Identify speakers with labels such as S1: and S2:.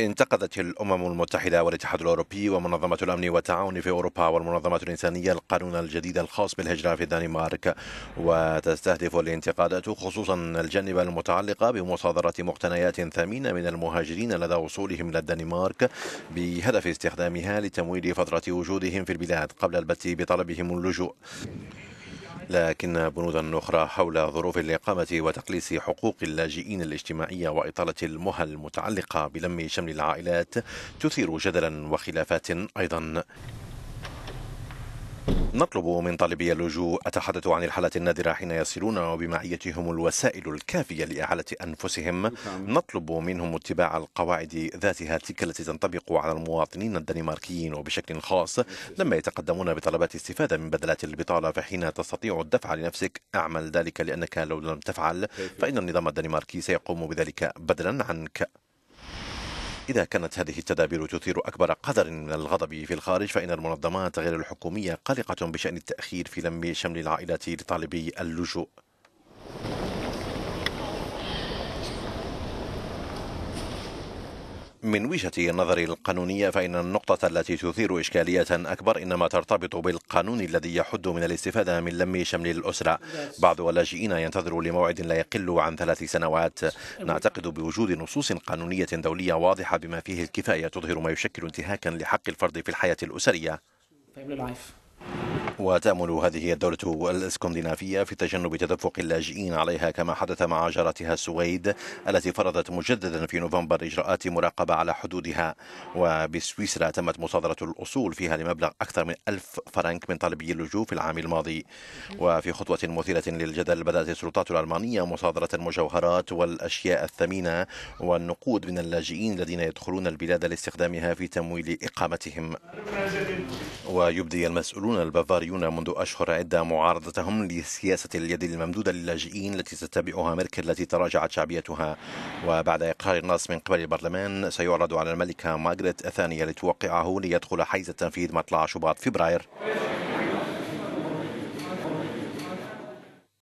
S1: انتقدت الأمم المتحدة والاتحاد الأوروبي ومنظمة الأمن والتعاون في أوروبا والمنظمة الإنسانية القانون الجديد الخاص بالهجرة في الدنمارك وتستهدف الانتقادات خصوصا الجانب المتعلقة بمصادرة مقتنيات ثمينة من المهاجرين لدى وصولهم إلى الدنمارك بهدف استخدامها لتمويل فترة وجودهم في البلاد قبل البت بطلبهم اللجوء لكن بنودا أخرى حول ظروف الإقامة وتقليص حقوق اللاجئين الاجتماعية وإطالة المهل المتعلقة بلم شمل العائلات تثير جدلا وخلافات أيضا نطلب من طالبي اللجوء أتحدث عن الحالة النادرة حين يصلون وبمعيتهم الوسائل الكافية لإعالة أنفسهم نعم. نطلب منهم اتباع القواعد ذاتها تلك التي تنطبق على المواطنين الدنماركيين وبشكل خاص لما يتقدمون بطلبات استفادة من بدلات البطالة فحين تستطيع الدفع لنفسك أعمل ذلك لأنك لو لم تفعل فإن النظام الدنماركي سيقوم بذلك بدلا عنك إذا كانت هذه التدابير تثير أكبر قدر من الغضب في الخارج فإن المنظمات غير الحكومية قلقة بشأن التأخير في لم شمل العائلات لطالبي اللجوء من وجهة النظر القانونية فإن النقطة التي تثير إشكالية أكبر إنما ترتبط بالقانون الذي يحد من الاستفادة من لم شمل الأسرة بعض اللاجئين ينتظروا لموعد لا يقل عن ثلاث سنوات نعتقد بوجود نصوص قانونية دولية واضحة بما فيه الكفاية تظهر ما يشكل انتهاكا لحق الفرد في الحياة الأسرية وتأمل هذه الدولة الاسكندنافية في تجنب تدفق اللاجئين عليها كما حدث مع جارتها السويد التي فرضت مجددا في نوفمبر إجراءات مراقبة على حدودها وبسويسرا تمت مصادرة الأصول فيها لمبلغ أكثر من ألف فرنك من طالبي اللجوء في العام الماضي وفي خطوة مثيرة للجدل بدأت السلطات الألمانية مصادرة المجوهرات والأشياء الثمينة والنقود من اللاجئين الذين يدخلون البلاد لاستخدامها في تمويل إقامتهم ويبدي المسؤولون البافاريون منذ أشهر عدة معارضتهم لسياسة اليد الممدودة للاجئين التي تتبعها ميركل التي تراجعت شعبيتها وبعد إقرار النص من قبل البرلمان سيعرض على الملكة ماغريت الثانية لتوقعه ليدخل حيز التنفيذ مطلع شباط فبراير